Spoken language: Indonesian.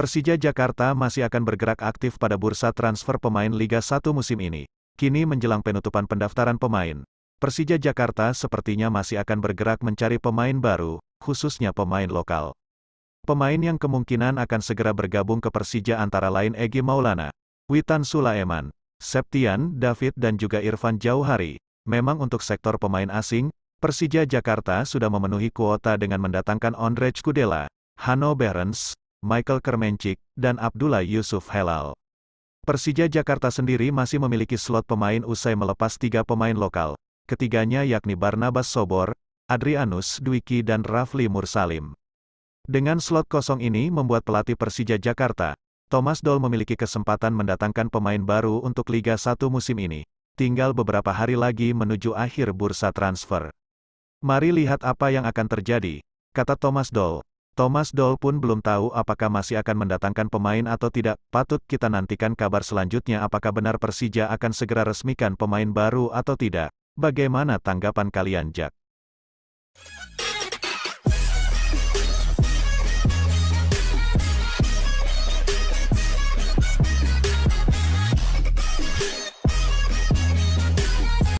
Persija Jakarta masih akan bergerak aktif pada bursa transfer pemain Liga 1 musim ini. Kini menjelang penutupan pendaftaran pemain, Persija Jakarta sepertinya masih akan bergerak mencari pemain baru, khususnya pemain lokal. Pemain yang kemungkinan akan segera bergabung ke Persija antara lain Egi Maulana, Witan Sulaeman, Septian David dan juga Irfan Jauhari. Memang untuk sektor pemain asing, Persija Jakarta sudah memenuhi kuota dengan mendatangkan Ondrej Kudela, Hanno Berens, Michael Kermencik, dan Abdullah Yusuf Helal. Persija Jakarta sendiri masih memiliki slot pemain usai melepas tiga pemain lokal, ketiganya yakni Barnabas Sobor, Adrianus Dwiki dan Rafli Mursalim. Dengan slot kosong ini membuat pelatih Persija Jakarta, Thomas Doll memiliki kesempatan mendatangkan pemain baru untuk Liga 1 musim ini, tinggal beberapa hari lagi menuju akhir bursa transfer. Mari lihat apa yang akan terjadi, kata Thomas Doll. Thomas Doll pun belum tahu apakah masih akan mendatangkan pemain atau tidak, patut kita nantikan kabar selanjutnya apakah benar Persija akan segera resmikan pemain baru atau tidak. Bagaimana tanggapan kalian Jack?